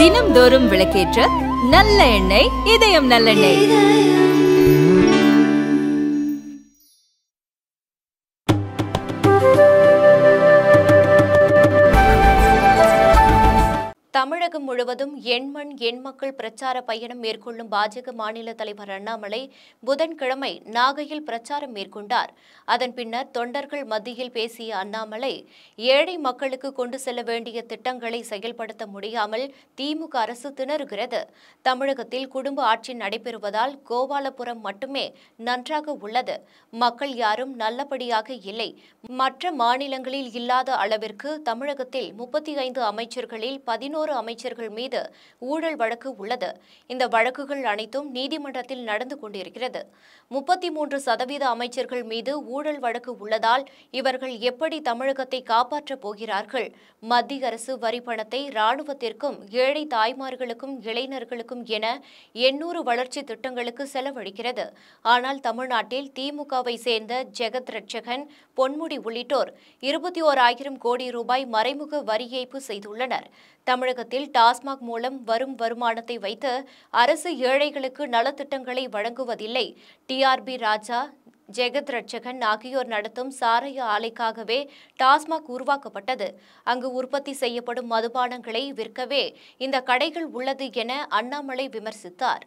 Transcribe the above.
தினம் தோறும் விளக்கேற்ற நல்ல எண்ணெய் இதயம் நல்லெண்ணெய் தமிழகம் முழுவதும் எண்மண் எண்மக்கள் பிரச்சார பயணம் மேற்கொள்ளும் பாஜக மாநில தலைவர் அண்ணாமலை புதன்கிழமை நாகையில் பிரச்சாரம் மேற்கொண்டார் அதன் பின்னர் தொண்டர்கள் மத்தியில் பேசிய அண்ணாமலை ஏழை மக்களுக்கு கொண்டு செல்ல வேண்டிய திட்டங்களை செயல்படுத்த முடியாமல் திமுக அரசு திணறுகிறது தமிழகத்தில் குடும்ப ஆட்சி நடைபெறுவதால் கோபாலபுரம் மட்டுமே நன்றாக உள்ளது மக்கள் யாரும் நல்லபடியாக இல்லை மற்ற மாநிலங்களில் இல்லாத அளவிற்கு தமிழகத்தில் முப்பத்தி ஐந்து அமைச்சர்களில் பதினோரு ஆறு அமைச்சர்கள் மீது ஊழல் வழக்கு உள்ளது இந்த வழக்குகள் அனைத்தும் நீதிமன்றத்தில் நடந்து கொண்டிருக்கிறது முப்பத்தி மூன்று சதவீத அமைச்சர்கள் மீது ஊழல் வழக்கு உள்ளதால் இவர்கள் எப்படி தமிழகத்தை காப்பாற்றப் போகிறார்கள் மத்திய அரசு வரி பணத்தை ராணுவத்திற்கும் ஏழை தாய்மார்களுக்கும் இளைஞர்களுக்கும் என எண்ணூறு வளர்ச்சி திட்டங்களுக்கு செலவழிக்கிறது ஆனால் தமிழ்நாட்டில் திமுகவை சேர்ந்த ஜெகத் ரட்சகன் பொன்முடி உள்ளிட்டோர் இருபத்தி ஓராயிரம் கோடி ரூபாய் மறைமுக வரி ஏய்ப்பு செய்துள்ளனர் தமிழக தமிழகத்தில் டாஸ்மாக் மூலம் வரும் வருமானத்தை வைத்து அரசு ஏழைகளுக்கு நலத்திட்டங்களை வழங்குவதில்லை டிஆர்பி ராஜா ஜெகத் ரட்சகன் ஆகியோர் நடத்தும் சாராய ஆலைக்காகவே டாஸ்மாக் உருவாக்கப்பட்டது அங்கு உற்பத்தி செய்யப்படும் மதுபானங்களை விற்கவே இந்த கடைகள் உள்ளது என அண்ணாமலை விமர்சித்தார்